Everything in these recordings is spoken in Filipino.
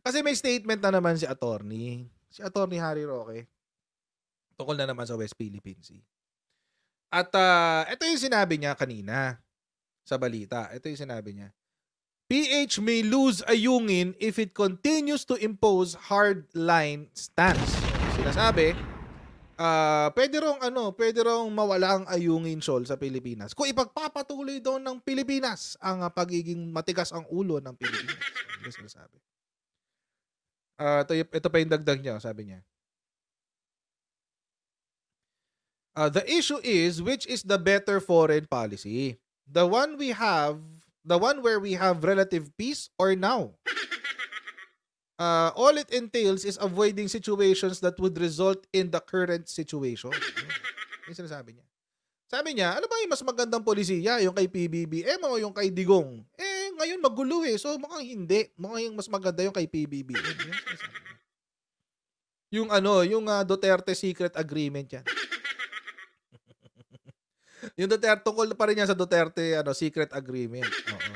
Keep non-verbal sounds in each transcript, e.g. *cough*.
Kasi may statement na naman si attorney, si attorney Harry Roque tungkol na naman sa West Philippines. At uh, ito yung sinabi niya kanina sa balita. Ito yung sinabi niya. PH may lose a yungin if it continues to impose hardline stance. Sinasabi, uh, pwede rong ano, pwede rong mawala ang ayungin sol sa Pilipinas. Kung ipagpapatuloy daw ng Pilipinas ang uh, pagiging matigas ang ulo ng Pilipinas. Ito ano sinasabi. Uh, ito, ito pa yung dagdag niya, sabi niya. Uh, the issue is which is the better foreign policy? The one we have, the one where we have relative peace or now? Uh, *laughs* all it entails is avoiding situations that would result in the current situation. *laughs* Yung sinasabi niya. Sabi niya, ano ba yung mas magandang polisiya? Yung kay PBBM o yung kay Digong? Eh, eh, ngayon magulo eh. So, mukhang hindi. Mukhang yung mas maganda yung kay PBB. yung ano, yung uh, Duterte Secret Agreement yan. *laughs* yung Duterte, tungkol pa rin yan sa Duterte ano, Secret Agreement. Oo.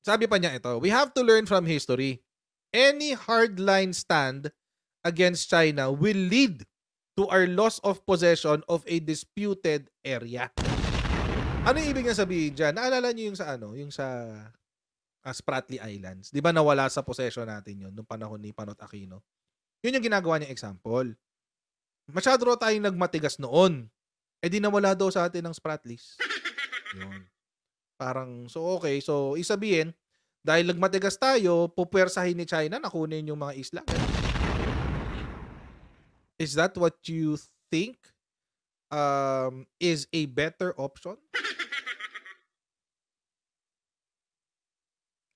Sabi pa niya ito, we have to learn from history. Any hardline stand against China will lead to our loss of possession of a disputed area. Ano yung ibig niya sabihin diyan? Naalala niyo yung sa ano? Yung sa uh, Spratly Islands. Di ba nawala sa possession natin yun nung panahon ni Panot Aquino? Yun yung ginagawa niya example. Masyado raw tayong nagmatigas noon. E di nawala daw sa atin ng Spratlys. Yun. Parang, so okay. So, isabihin, dahil nagmatigas tayo, pupwersahin ni China na kunin yung mga isla. Is that what you think um, is a better option?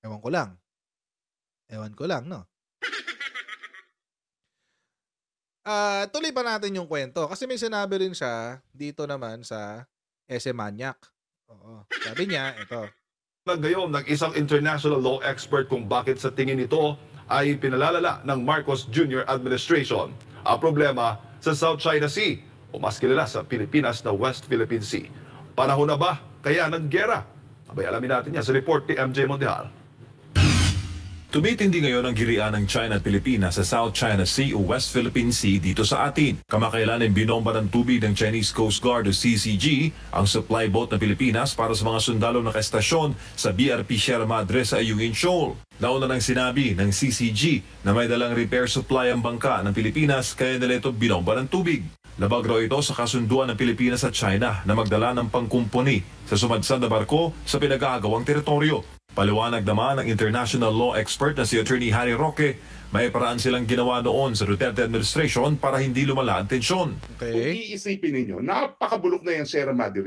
Ewan ko lang. Ewan ko lang, no? Uh, *laughs* tuloy pa natin yung kwento. Kasi may sinabi rin siya dito naman sa SM Maniac. Oo. Sabi niya, ito. Ngayon, nag-isang international law expert kung bakit sa tingin nito ay pinalalala ng Marcos Jr. administration ang problema sa South China Sea o mas kilala sa Pilipinas na West Philippine Sea. Panahon na ba kaya ng gera? Abay, alamin natin yan sa report ni MJ Mondial. Tumitindi ngayon ang girian ng China at Pilipinas sa South China Sea o West Philippine Sea dito sa atin. Kamakailan ay binomba ng tubig ng Chinese Coast Guard o CCG ang supply boat ng Pilipinas para sa mga sundalo na estasyon sa BRP Sierra Madre sa Ayungin Shoal. Nauna nang sinabi ng CCG na may dalang repair supply ang bangka ng Pilipinas kaya nila ito binomba ng tubig. Labag raw ito sa kasunduan ng Pilipinas at China na magdala ng pangkumpuni sa sumadsad na barko sa pinag-aagawang teritoryo. Paliwanag naman ng international law expert na si Attorney Harry Roque, may paraan silang ginawa noon sa Duterte administration para hindi lumala ang tensyon. Okay. Kung iisipin ninyo, napakabulok na yan Sierra Madre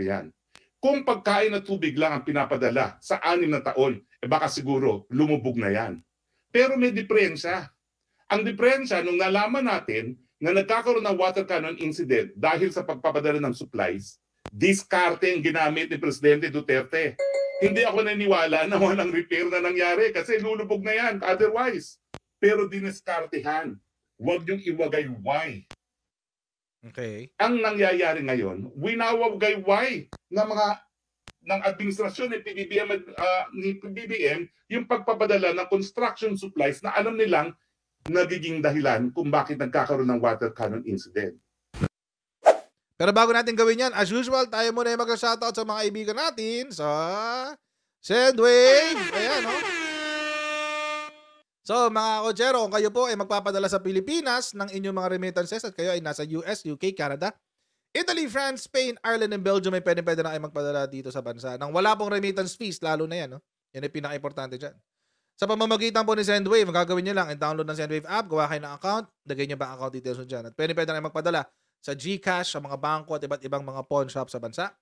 Kung pagkain at tubig lang ang pinapadala sa anim na taon, eh baka siguro lumubog na yan. Pero may diferensya. Ang diferensya nung nalaman natin na nagkakaroon ng water cannon incident dahil sa pagpapadala ng supplies, diskarte ang ginamit ni Presidente Duterte. Hindi ako naniwala na walang repair na nangyari kasi lulubog na yan otherwise. Pero diniskartehan. Huwag niyong iwagayway. Okay. Ang nangyayari ngayon, why ng mga ng administrasyon ni PBBM uh, ah, ni PBBM yung pagpapadala ng construction supplies na alam nilang nagiging dahilan kung bakit nagkakaroon ng water cannon incident. Pero bago natin gawin yan, as usual, tayo muna yung mag-shoutout sa mga kaibigan natin sa Sendwave. Ayan, no? Oh. So, mga kochero, kung kayo po ay magpapadala sa Pilipinas ng inyong mga remittances at kayo ay nasa US, UK, Canada, Italy, France, Spain, Ireland, and Belgium ay pwede-pwede na ay magpadala dito sa bansa. Nang wala pong remittance fees, lalo na yan, no? Oh. Yan ay pinaka-importante dyan. Sa pamamagitan po ni Sendwave, ang gagawin nyo lang, i-download ng Sendwave app, gawa kayo ng account, lagay nyo bank account details nyo dyan. At pwede pwede na ay magpadala sa GCash, sa mga bangko at iba't ibang mga pawn shop sa bansa.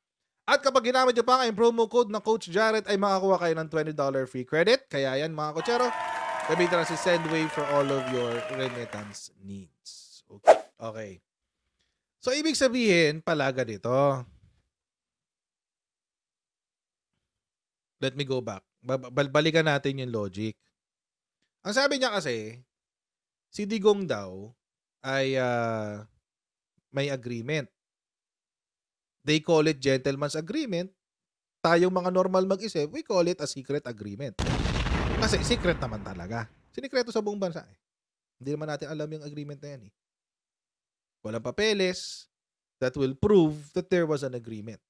At kapag ginamit nyo pa ang promo code ng Coach Jared ay makakuha kayo ng $20 free credit. Kaya yan mga kochero, gamitin na si Sendwave for all of your remittance needs. Okay. okay. So ibig sabihin palaga dito. Let me go back. Balikan natin yung logic. Ang sabi niya kasi, si Digong daw ay uh, may agreement. They call it gentleman's agreement. Tayong mga normal mag-isip, we call it a secret agreement. Kasi secret naman talaga. Sinikreto sa buong bansa eh. Hindi naman natin alam yung agreement na yan eh. Walang papeles that will prove that there was an agreement.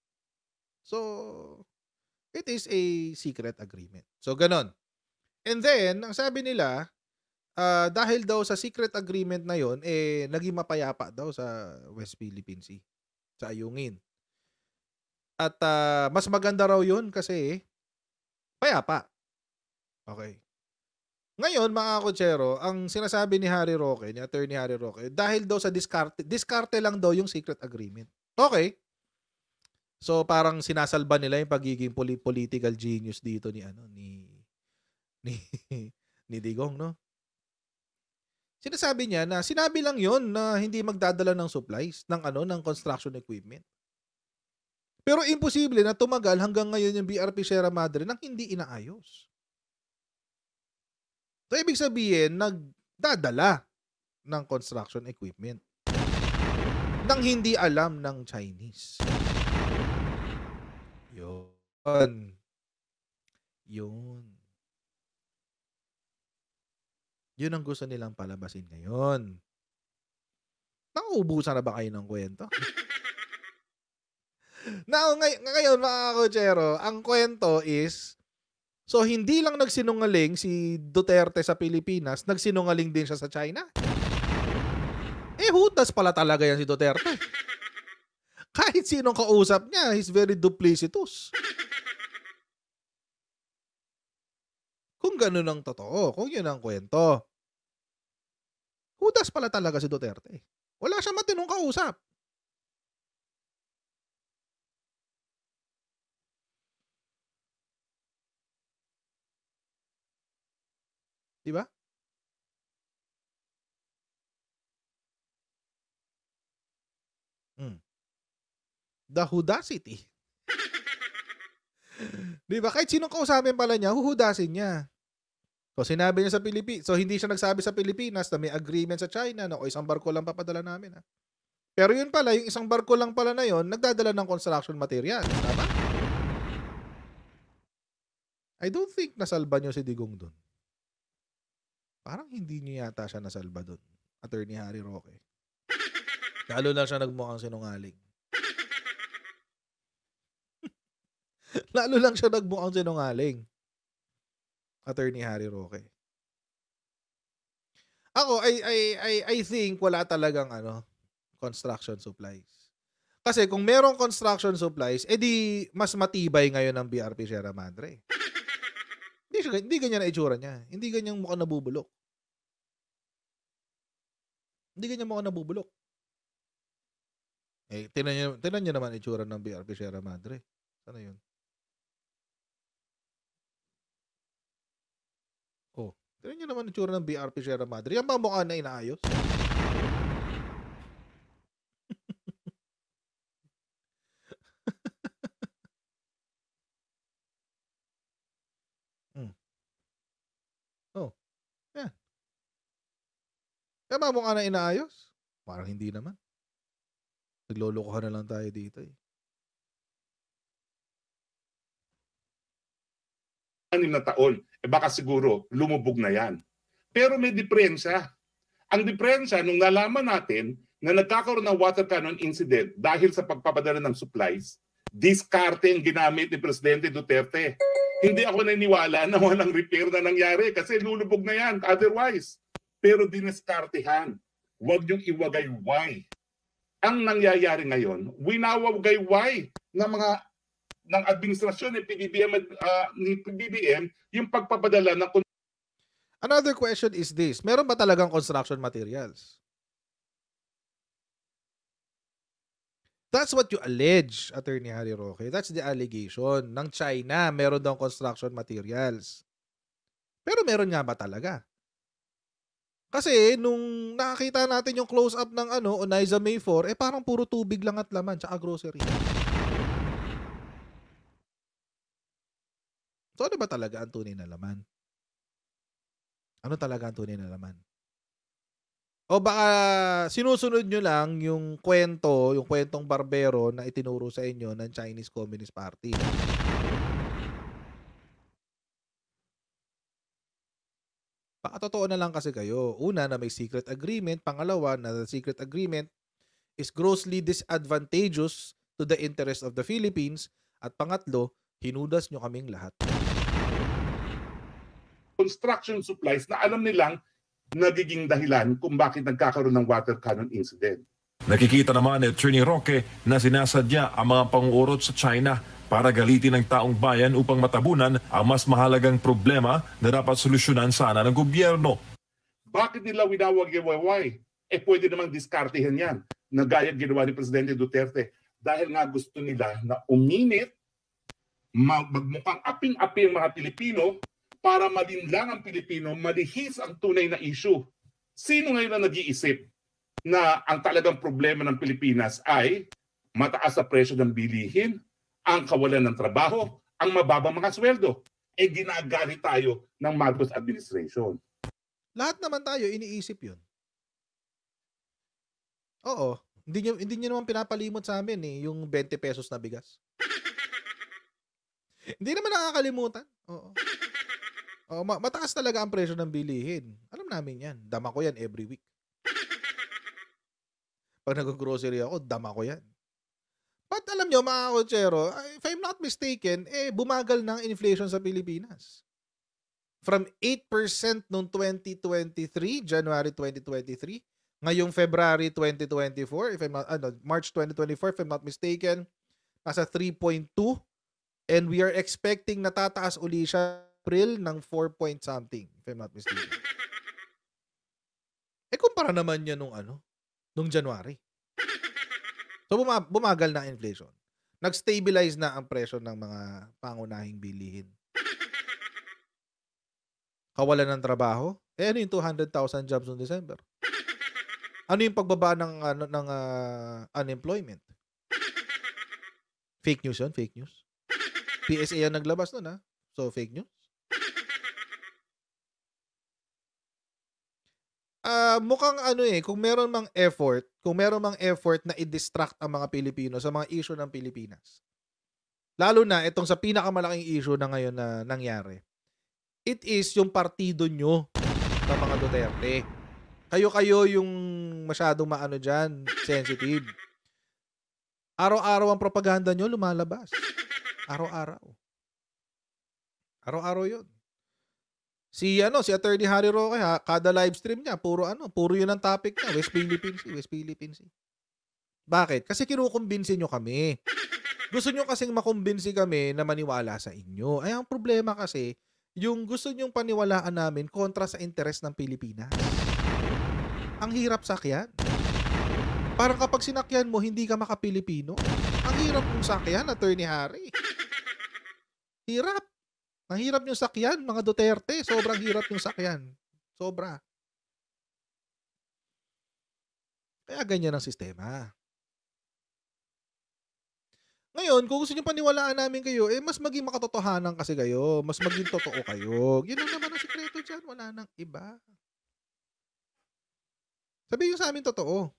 So, it is a secret agreement. So, ganon. And then, ang sabi nila, Ah, dahil daw sa secret agreement na 'yon eh naging mapayapa daw sa West Philippine Sea sa Ayungin. At ah, mas maganda raw 'yon kasi payapa. Okay. Ngayon, mga kotsero, ang sinasabi ni Harry Roque, ni attorney Harry Roque, dahil daw sa diskarte, diskarte lang daw yung secret agreement. Okay. So parang sinasalba nila yung pagiging political genius dito ni ano ni *laughs* ni ni Digong, no? Sinasabi niya na sinabi lang yon na hindi magdadala ng supplies ng ano ng construction equipment. Pero imposible na tumagal hanggang ngayon yung BRP Sierra Madre nang hindi inaayos. So ibig sabihin nagdadala ng construction equipment nang hindi alam ng Chinese. Yun. Yun. Yun ang gusto nilang palabasin ngayon. Nauubusan na ba kayo ng kwento? *laughs* Now, ngay- ngayon mga kochero, ang kwento is, so hindi lang nagsinungaling si Duterte sa Pilipinas, nagsinungaling din siya sa China. Eh, hutas pala talaga yan si Duterte. *laughs* Kahit sinong kausap niya, he's very duplicitous. Kung ganun ang totoo, kung yun ang kwento. Hudas pala talaga si Duterte. Wala siyang matinong kausap. Di ba? Mm. The Hudacity. *laughs* *laughs* Di ba? Kahit sinong kausapin pala niya, huhudasin niya. So sinabi niya sa Pilipinas, so hindi siya nagsabi sa Pilipinas na may agreement sa China na o isang barko lang papadala namin. Ha? Pero yun pala, yung isang barko lang pala na yun, nagdadala ng construction material. Tama? I don't think nasalba niyo si Digong doon. Parang hindi niyo yata siya nasalba doon. Attorney Harry Roque. *laughs* Lalo lang siya nagmukhang sinungaling. Lalo *laughs* ano lang siya nagmukhang sinungaling. Attorney Harry Roque. Ako, I, I, I, I think wala talagang ano, construction supplies. Kasi kung merong construction supplies, edi mas matibay ngayon ang BRP Sierra Madre. *laughs* hindi, siya, hindi ganyan na itsura niya. Hindi ganyan mukha nabubulok. Hindi ganyan mukha nabubulok. Eh, tinan niyo, tinan niyo naman itsura ng BRP Sierra Madre. Ano yun? Tignan nyo naman ang tsura ng BRP Sierra Madre. Yan ba mukha na inaayos? *laughs* hmm. Oh. Yan. Yan ba mukha na inaayos? Parang hindi naman. Naglolokohan na lang tayo dito eh. anim na taon, E baka siguro lumubog na yan. Pero may diferensya. Ang diferensya, nung nalaman natin na nagkakaroon ng water cannon incident dahil sa pagpapadala ng supplies, diskarte ang ginamit ni Presidente Duterte. Hindi ako naniniwala na walang repair na nangyari kasi lulubog na yan otherwise. Pero diniskartehan. Huwag niyong iwagayway. Ang nangyayari ngayon, winawagayway ng mga ng administrasyon ni PBBM uh, ah, ni PBBM yung pagpapadala ng Another question is this, meron ba talagang construction materials? That's what you allege, Attorney Harry Roque. That's the allegation ng China, meron daw construction materials. Pero meron nga ba talaga? Kasi nung nakita natin yung close-up ng ano, Onaiza May 4, eh parang puro tubig lang at laman, tsaka grocery. So ano ba talaga ang tunay na laman? Ano talaga ang tunay na laman? O baka sinusunod nyo lang yung kwento, yung kwentong barbero na itinuro sa inyo ng Chinese Communist Party. Baka totoo na lang kasi kayo. Una, na may secret agreement. Pangalawa, na the secret agreement is grossly disadvantageous to the interest of the Philippines. At pangatlo, hinudas nyo kaming lahat construction supplies na alam nilang nagiging dahilan kung bakit nagkakaroon ng water cannon incident. Nakikita naman ni Attorney Roque na sinasadya ang mga pangurot sa China para galitin ang taong bayan upang matabunan ang mas mahalagang problema na dapat solusyonan sana ng gobyerno. Bakit nila winawag yung Eh pwede namang diskartehan yan na gaya ginawa ni Presidente Duterte dahil nga gusto nila na uminit, magmukhang aping aping mga Pilipino para malinlang ang Pilipino, malihis ang tunay na issue. Sino ngayon na nag-iisip na ang talagang problema ng Pilipinas ay mataas na presyo ng bilihin, ang kawalan ng trabaho, ang mababang mga sweldo? Eh ginagalit tayo ng Marcos administration. Lahat naman tayo iniisip yun. Oo. Hindi nyo, hindi nyo naman pinapalimot sa amin eh, yung 20 pesos na bigas. *laughs* hindi naman nakakalimutan. Oo. Oh, ma- mataas talaga ang presyo ng bilihin. Alam namin yan. Dama ko yan every week. Pag nag-grocery ako, dama ko yan. But alam nyo, mga kotsero, if I'm not mistaken, eh, bumagal na inflation sa Pilipinas. From 8% noong 2023, January 2023, ngayong February 2024, if I'm not, ano, March 2024, if I'm not mistaken, nasa 3.2 and we are expecting natataas uli siya April ng 4 point something, if I'm not mistaken. *laughs* eh, kumpara naman niya nung ano, nung January. So, buma- bumagal na inflation. Nag-stabilize na ang presyo ng mga pangunahing bilihin. Kawalan ng trabaho? Eh, ano yung 200,000 jobs noong December? Ano yung pagbaba ng, ano, ng uh, unemployment? Fake news yun, fake news. PSA ang naglabas nun, ha? Ah. So, fake news. Ah, mukhang ano eh, kung meron mang effort, kung meron mang effort na i-distract ang mga Pilipino sa mga issue ng Pilipinas. Lalo na itong sa pinakamalaking issue na ngayon na nangyari. It is yung partido nyo sa mga Duterte. Kayo-kayo yung masyadong maano dyan, sensitive. Araw-araw ang propaganda nyo lumalabas. Araw-araw. Araw-araw yun. Si ano, si Attorney Harry Roque, ha, kada live stream niya, puro ano, puro 'yun ang topic niya, West Philippines West Philippines Bakit? Kasi kinukumbinsi nyo kami. Gusto nyo kasing makumbinsi kami na maniwala sa inyo. Ay, ang problema kasi, yung gusto nyong paniwalaan namin kontra sa interes ng Pilipinas. Ang hirap sakyan. Parang kapag sinakyan mo, hindi ka makapilipino. Ang hirap mong sakyan, Attorney Harry. Hirap. Ang hirap yung sakyan, mga Duterte. Sobrang hirap yung sakyan. Sobra. Kaya ganyan ang sistema. Ngayon, kung gusto nyo paniwalaan namin kayo, eh mas maging makatotohanan kasi kayo. Mas maging totoo kayo. Yun lang naman ang sikreto dyan. Wala nang iba. Sabi yung sa amin totoo.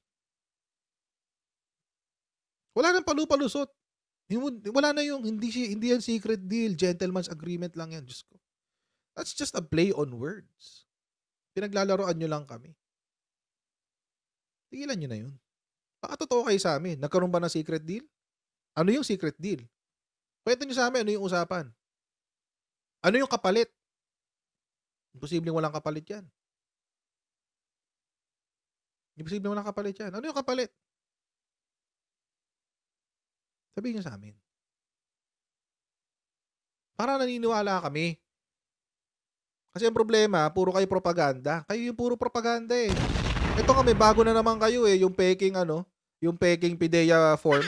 Wala nang palupalusot. Wala na yung, hindi, hindi yan secret deal, gentleman's agreement lang yan, Diyos ko. That's just a play on words. Pinaglalaroan nyo lang kami. Tigilan nyo na yun. Baka totoo kayo sa amin. Nagkaroon ba ng secret deal? Ano yung secret deal? Kwento nyo sa amin, ano yung usapan? Ano yung kapalit? imposible walang kapalit yan. imposible walang kapalit yan. Ano yung kapalit? Sabihin niyo sa amin. Para naniniwala kami. Kasi ang problema, puro kayo propaganda. Kayo yung puro propaganda eh. Ito kami, bago na naman kayo eh. Yung peking ano, yung peking pideya form.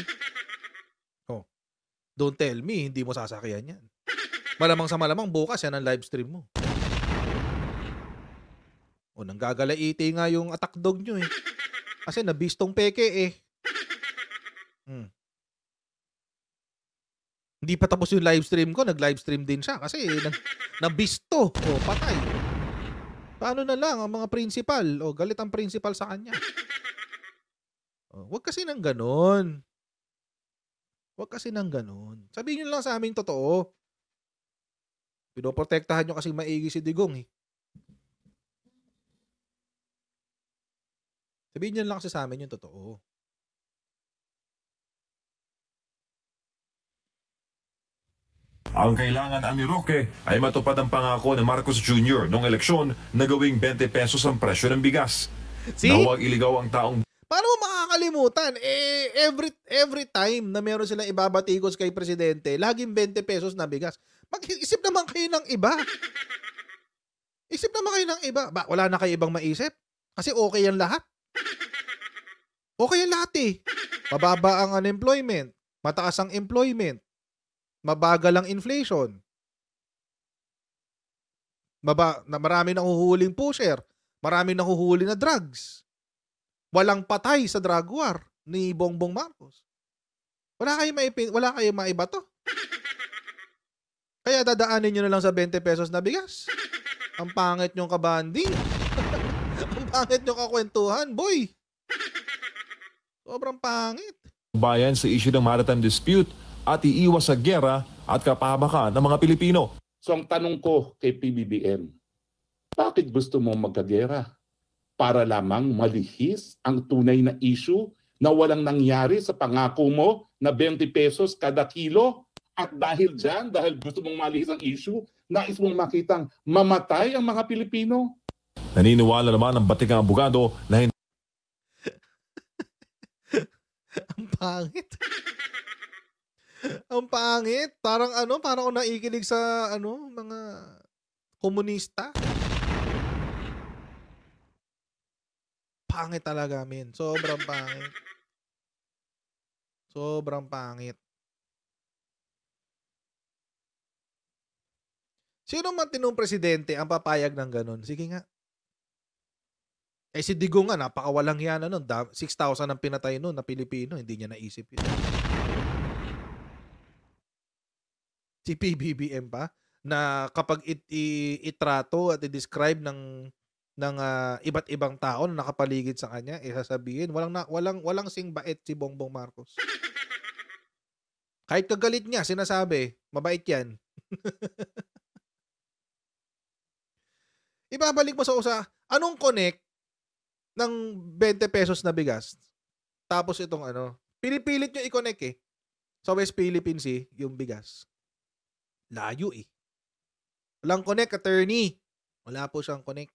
Oh. Don't tell me, hindi mo sasakyan yan. Malamang sa malamang, bukas yan ang live stream mo. O, oh, nang gagalaiti nga yung attack dog nyo eh. Kasi nabistong peke eh. Hmm. Hindi pa tapos yung live stream ko, nag-live stream din siya kasi nag nabisto, o oh, patay. Paano na lang ang mga principal? O oh, galit ang principal sa kanya. Oh, wag kasi nang ganoon. Wag kasi nang ganoon. Sabihin niyo lang sa amin totoo. Pinoprotektahan niyo kasi maigi si Digong eh. Sabihin niyo lang kasi sa amin yung totoo. Ang kailangan ang ni Roque ay matupad ang pangako ni Marcos Jr. noong eleksyon na gawing 20 pesos ang presyo ng bigas. See? Na huwag iligaw ang taong Paano mo makakalimutan? Eh, every, every time na meron silang ibabatikos kay presidente, laging 20 pesos na bigas. Mag-isip naman kayo ng iba. Isip naman kayo ng iba. Ba, wala na kayo ibang maisip? Kasi okay yan lahat. Okay yan lahat eh. Mababa ang unemployment. Mataas ang employment mabagal ang inflation. Maba, na marami nahuhuling pusher, marami nang nahuhuli na drugs. Walang patay sa drug war ni Bongbong Marcos. Wala kayong maipin, wala kayong maiba to. Kaya dadaanin niyo na lang sa 20 pesos na bigas. Ang pangit nyong kabanding. *laughs* Ang pangit nyong kakwentuhan, boy. Sobrang pangit. Bayan sa issue ng maritime dispute at iiwas sa gera at kapahamakan ng mga Pilipino. So ang tanong ko kay PBBM, bakit gusto mo magkagera? Para lamang malihis ang tunay na issue na walang nangyari sa pangako mo na 20 pesos kada kilo? At dahil dyan, dahil gusto mong malihis ang issue, nais mong makitang mamatay ang mga Pilipino? Naniniwala naman ang batikang abogado na hindi... *laughs* ang pangit. Ang pangit. Parang ano, parang ako naikilig sa ano, mga komunista. Pangit talaga, min. Sobrang pangit. Sobrang pangit. Sino man tinong presidente ang papayag ng ganun? Sige nga. Eh si Digong nga, napakawalang yan. Ano, 6,000 ang pinatay noon na Pilipino. Hindi niya naisip yun. si PBBM pa na kapag it, itrato at i-describe ng ng uh, iba't ibang tao na nakapaligid sa kanya, eh sasabihin, walang na, walang walang bait si Bongbong Marcos. Kahit kagalit niya, sinasabi, mabait 'yan. *laughs* Ibabalik mo sa usa, anong connect ng 20 pesos na bigas? Tapos itong ano, pinipilit nyo i-connect eh. Sa West Philippines eh, yung bigas. Layo eh. Walang connect, attorney. Wala po siyang connect.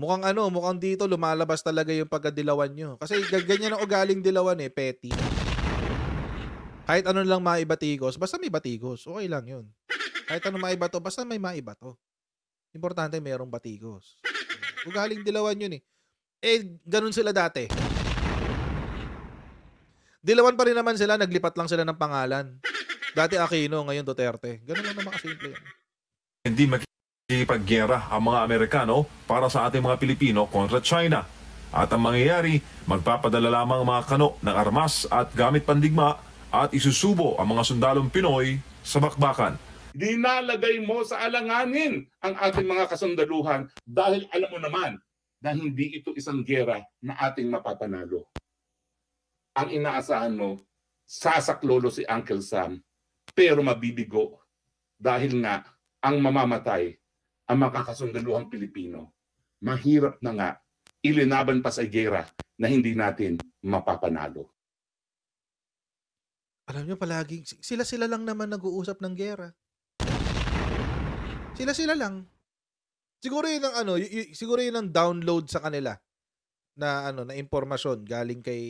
Mukhang ano, mukhang dito lumalabas talaga yung pagkadilawan nyo. Kasi ganyan ang ugaling dilawan eh, petty. Kahit ano lang maibatigos, basta may batigos, okay lang yun. Kahit ano maiba to, basta may maiba to. Importante mayroong batigos. Ugaling dilawan yun eh. Eh, ganun sila dati. Dilawan pa rin naman sila, naglipat lang sila ng pangalan. Dati Aquino, ngayon Duterte. Ganun lang naman kasimple. Hindi makikipaggera ang mga Amerikano para sa ating mga Pilipino kontra China. At ang mangyayari, magpapadala lamang mga kano ng armas at gamit pandigma at isusubo ang mga sundalong Pinoy sa bakbakan. Dinalagay mo sa alanganin ang ating mga kasundaluhan dahil alam mo naman na hindi ito isang gera na ating mapapanalo ang inaasahan mo, sasaklolo si Uncle Sam, pero mabibigo dahil nga ang mamamatay, ang makakasundaluhang Pilipino. Mahirap na nga, ilinaban pa sa gera na hindi natin mapapanalo. Alam nyo palaging, sila-sila lang naman nag-uusap ng gera. Sila-sila lang. Siguro yun ang ano, y- y- siguro yun ang download sa kanila na ano na impormasyon galing kay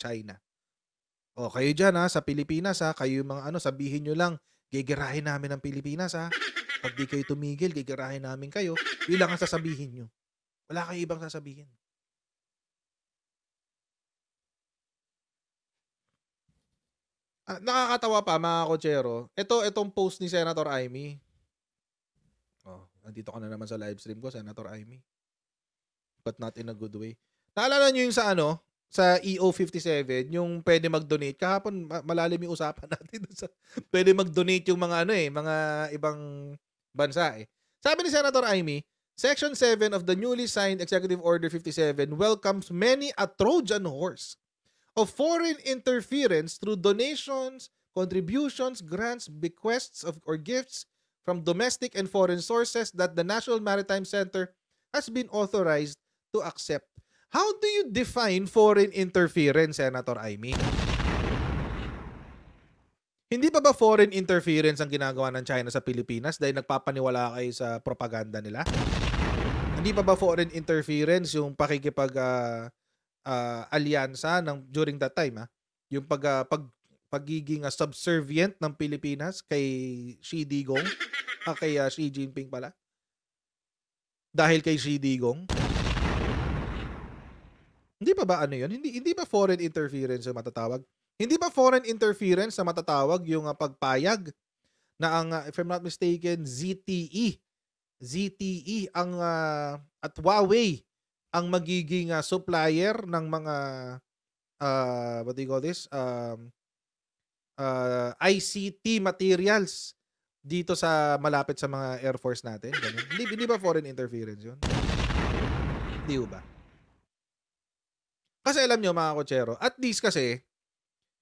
China. O kayo diyan ha sa Pilipinas ha, kayo yung mga ano sabihin niyo lang gigirahin namin ang Pilipinas ha. Pag di kayo tumigil, gigirahin namin kayo. Yun ang sasabihin niyo. Wala kayong ibang sasabihin. Ah, nakakatawa pa mga kochero. Ito itong post ni Senator Amy. Oh, nandito ka na naman sa live stream ko, Senator Amy but not in a good way. Naalala niyo yung sa ano, sa EO57, yung pwede mag-donate. Kahapon, malalim yung usapan *laughs* natin. Sa, pwede mag-donate yung mga ano eh, mga ibang bansa eh. Sabi ni Senator Amy, Section 7 of the newly signed Executive Order 57 welcomes many a Trojan horse of foreign interference through donations, contributions, grants, bequests of, or gifts from domestic and foreign sources that the National Maritime Center has been authorized to accept. How do you define foreign interference, Senator Aimee? Hindi pa ba foreign interference ang ginagawa ng China sa Pilipinas dahil nagpapaniwala kayo sa propaganda nila? Hindi pa ba foreign interference yung pakikipag uh, uh, alyansa ng during that time ha? Ah? Yung pag, uh, pag pagiging uh, subservient ng Pilipinas kay Xi Digong, ah, kay uh, Xi Jinping pala. Dahil kay Xi Digong. Hindi pa ba ano yun? Hindi, hindi ba foreign interference yung matatawag? Hindi ba foreign interference na matatawag yung uh, pagpayag na ang, uh, if I'm not mistaken, ZTE, ZTE ang uh, at Huawei ang magiging uh, supplier ng mga uh, what do you call this? Um, uh, ICT materials dito sa malapit sa mga Air Force natin. Ganun. Hindi, hindi ba foreign interference yun? Hindi ba? Kasi alam nyo mga kotsero, at least kasi,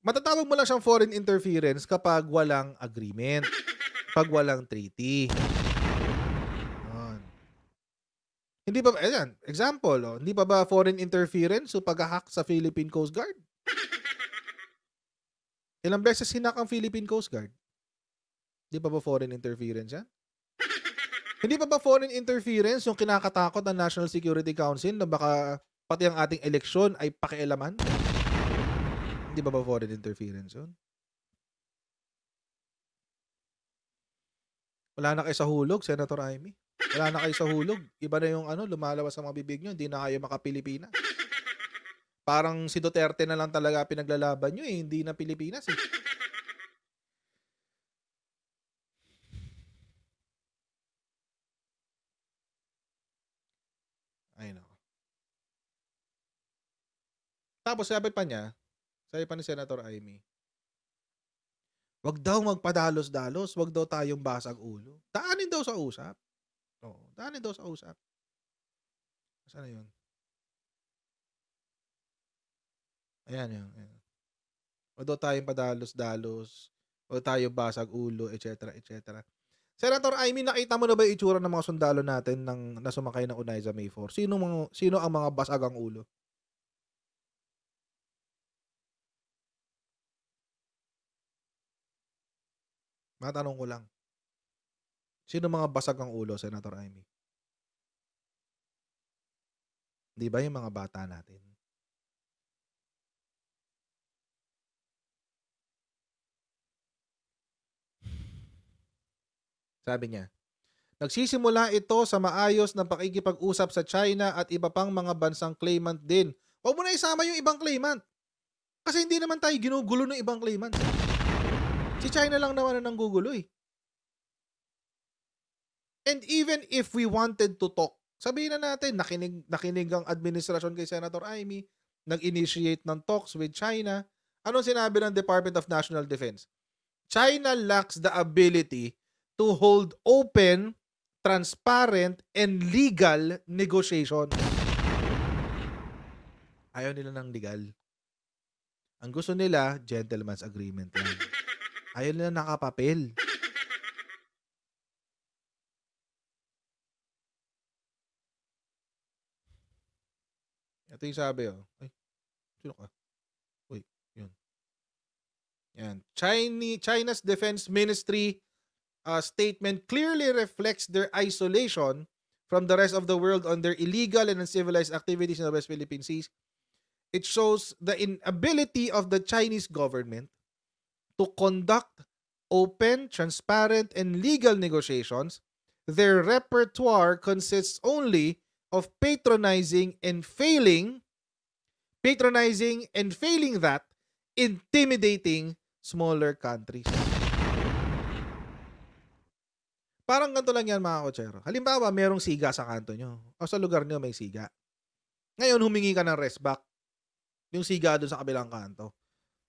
matatawag mo lang siyang foreign interference kapag walang agreement, pag walang treaty. Ayan. Hindi pa ba, ayan, example, oh, hindi pa ba foreign interference o pag-hack sa Philippine Coast Guard? Ilang beses hinak ang Philippine Coast Guard? Hindi pa ba foreign interference yan? Hindi pa ba foreign interference yung kinakatakot ng National Security Council na baka pati ang ating eleksyon ay pakialaman? Hindi ba ba foreign interference yun? Wala na kayo sa hulog, Senator Amy. Wala na kayo sa hulog. Iba na yung ano, lumalawas sa mga bibig nyo. Hindi na kayo makapilipinas. Parang si Duterte na lang talaga pinaglalaban nyo eh. Hindi na Pilipinas eh. Tapos sabi pa niya, sabi pa ni Senator Amy, wag daw magpadalos-dalos, wag daw tayong basag ulo. Taanin daw sa usap. Oo, taanin daw sa usap. Saan na yun? Ayan yun. Ayan. Wag daw tayong padalos-dalos, wag tayong basag ulo, etc. etc. Senator Amy, nakita mo na ba yung itsura ng mga sundalo natin nang nasumakay ng Unay sa May 4? Sino, mga, sino ang mga basagang ulo? Matanong ko lang. Sino mga basag ang ulo, Senator Amy? Di ba yung mga bata natin? Sabi niya, Nagsisimula ito sa maayos na pakikipag-usap sa China at iba pang mga bansang claimant din. Huwag mo na isama yung ibang claimant. Kasi hindi naman tayo ginugulo ng ibang claimant. Si China lang naman ang gugulo eh. And even if we wanted to talk, sabihin na natin, nakinig, nakinig ang administrasyon kay Senator Amy, nag-initiate ng talks with China. Anong sinabi ng Department of National Defense? China lacks the ability to hold open, transparent, and legal negotiation. Ayaw nila ng legal. Ang gusto nila, gentleman's agreement lang. Ayaw nila nakapapel. Ito yung sabi, oh. Ay, sino ka? Uy, yun. Yan. Chinese, China's Defense Ministry uh, statement clearly reflects their isolation from the rest of the world on their illegal and uncivilized activities in the West Philippine Seas. It shows the inability of the Chinese government to conduct open, transparent, and legal negotiations, their repertoire consists only of patronizing and failing, patronizing and failing that, intimidating smaller countries. Parang ganito lang yan mga kotsero. Halimbawa, merong siga sa kanto nyo. O sa lugar nyo may siga. Ngayon, humingi ka ng rest back. Yung siga doon sa kabilang kanto.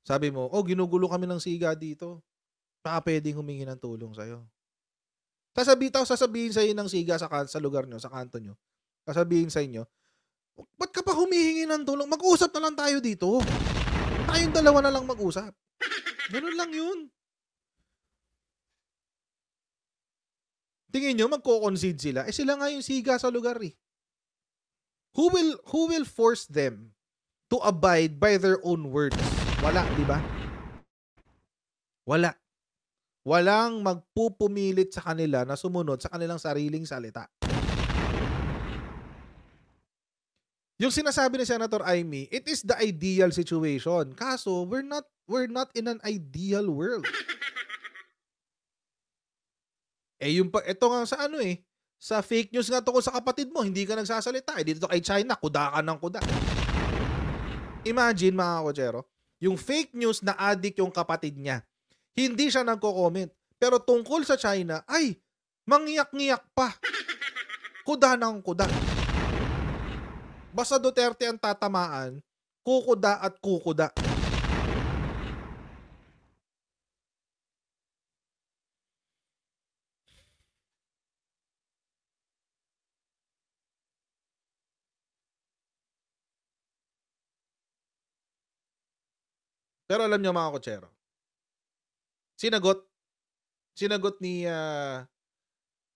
Sabi mo, oh, ginugulo kami ng siga dito. Baka pwedeng humingi ng tulong sa'yo. Sasabi, tao, sasabihin sa'yo ng siga sa, sa lugar nyo, sa kanto nyo. Sasabihin sa inyo, ba't ka pa humihingi ng tulong? Mag-usap na lang tayo dito. Tayong dalawa na lang mag-usap. Ganun lang yun. Tingin nyo, magko-concede sila. Eh sila nga yung siga sa lugar eh. Who will, who will force them to abide by their own words? Wala, di ba? Wala. Walang magpupumilit sa kanila na sumunod sa kanilang sariling salita. Yung sinasabi ni Senator Amy, it is the ideal situation. Kaso, we're not we're not in an ideal world. *laughs* eh yung pa, ito nga sa ano eh, sa fake news nga tungkol sa kapatid mo, hindi ka nagsasalita. Eh dito kay China, kuda ka ng kuda. Imagine mga kochero yung fake news na addict yung kapatid niya. Hindi siya nagko-comment. Pero tungkol sa China, ay, mangiyak-ngiyak pa. Kuda ng kuda. Basta Duterte ang tatamaan, kukuda at kukuda. Pero alam niyo mga kotsero, sinagot sinagot ni uh,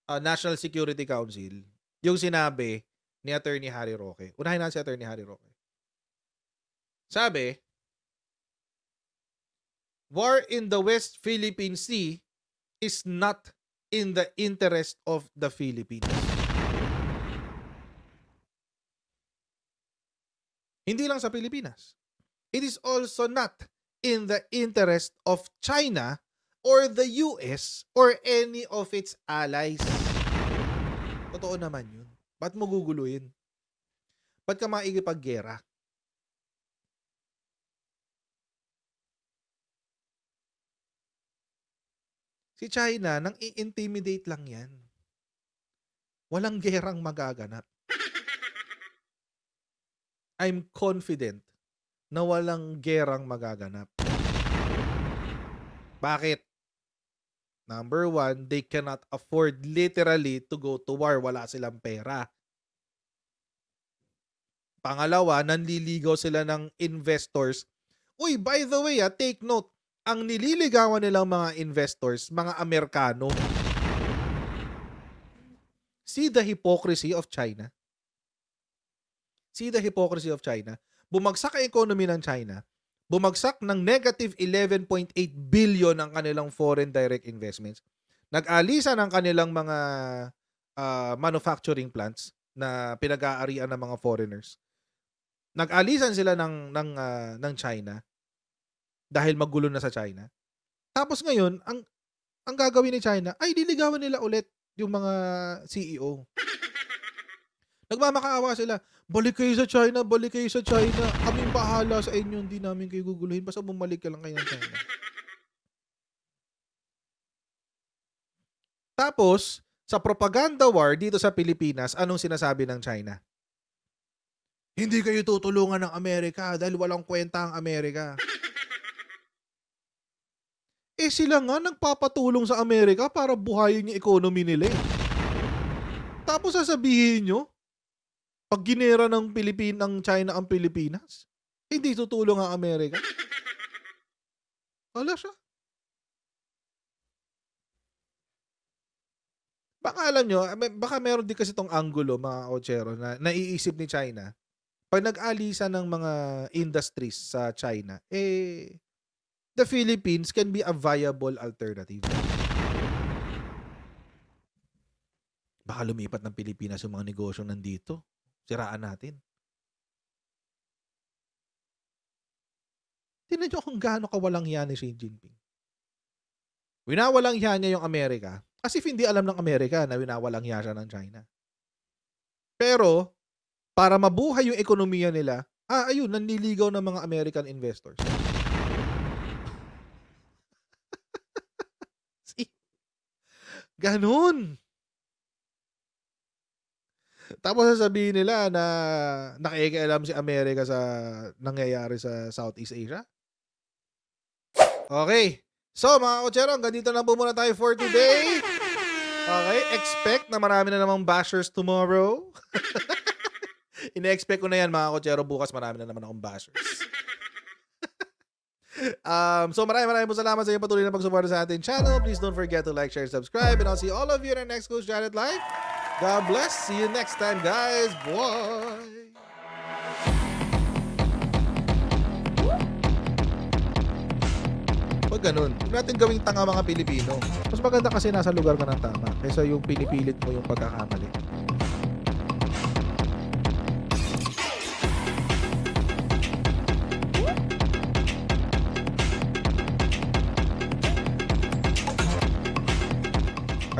uh, National Security Council yung sinabi ni Attorney Harry Roque. Unahin na si Attorney Harry Roque. Sabi, war in the West Philippine Sea is not in the interest of the Philippines. Hindi lang sa Pilipinas. It is also not in the interest of China or the US or any of its allies. Totoo naman yun. Ba't mo guguluhin? Ba't ka maigipag-gera? Si China, nang i-intimidate lang yan. Walang gerang magaganap. I'm confident na walang gerang magaganap. Bakit? Number one, they cannot afford literally to go to war. Wala silang pera. Pangalawa, nanliligaw sila ng investors. Uy, by the way, ha, ah, take note, ang nililigawan nilang mga investors, mga Amerikano. See the hypocrisy of China. See the hypocrisy of China. Bumagsak ang economy ng China bumagsak ng negative 11.8 billion ang kanilang foreign direct investments. nag alisan ang kanilang mga uh, manufacturing plants na pinag-aarian ng mga foreigners. Nag-alisan sila ng ng uh, ng China dahil magulo na sa China. Tapos ngayon, ang ang gagawin ni China ay diligawan nila ulit yung mga CEO. *laughs* Nagmamakaawa sila balik kayo sa China, balik kayo sa China. Kami bahala sa inyo, hindi namin kayo guguluhin. Basta bumalik ka lang kayo ng China. Tapos, sa propaganda war dito sa Pilipinas, anong sinasabi ng China? Hindi kayo tutulungan ng Amerika dahil walang kwenta ang Amerika. Eh sila nga nagpapatulong sa Amerika para buhayin yung economy nila eh. Tapos sasabihin nyo, pag ginera ng Pilipin ng China ang Pilipinas, hindi tutulong ang Amerika. Wala siya. Baka alam nyo, baka meron din kasi tong angulo, mga Ochero, na naiisip ni China. Pag nag-alisa ng mga industries sa China, eh, the Philippines can be a viable alternative. Baka lumipat ng Pilipinas yung mga negosyo nandito siraan natin. Tinan nyo kung gaano kawalang yan ni Xi Jinping. Winawalang yan niya yung Amerika. As if hindi alam ng Amerika na winawalang yan siya ng China. Pero, para mabuhay yung ekonomiya nila, ah, ayun, nanliligaw ng mga American investors. *laughs* See? Ganon. Tapos sasabihin nila na nakikialam si Amerika sa nangyayari sa Southeast Asia. Okay. So mga kotserong, ganito lang po muna tayo for today. Okay, expect na marami na namang bashers tomorrow. *laughs* Ine-expect ko na yan mga kuchero, Bukas marami na naman akong bashers. *laughs* Um, so marami maraming po salamat sa inyong patuloy na pagsuporta sa ating channel. Please don't forget to like, share, subscribe. And I'll see all of you in our next Coach Janet Live. God bless. See you next time, guys. Bye. Pag ganun, huwag natin gawing tanga mga Pilipino. Mas maganda kasi nasa lugar ka ng tama kaysa yung pinipilit mo yung pagkakamali.